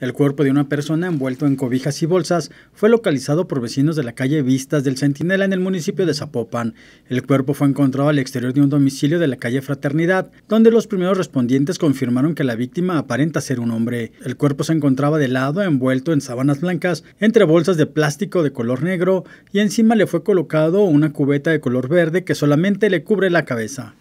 El cuerpo de una persona envuelto en cobijas y bolsas fue localizado por vecinos de la calle Vistas del Centinela en el municipio de Zapopan. El cuerpo fue encontrado al exterior de un domicilio de la calle Fraternidad, donde los primeros respondientes confirmaron que la víctima aparenta ser un hombre. El cuerpo se encontraba de lado, envuelto en sábanas blancas, entre bolsas de plástico de color negro y encima le fue colocado una cubeta de color verde que solamente le cubre la cabeza.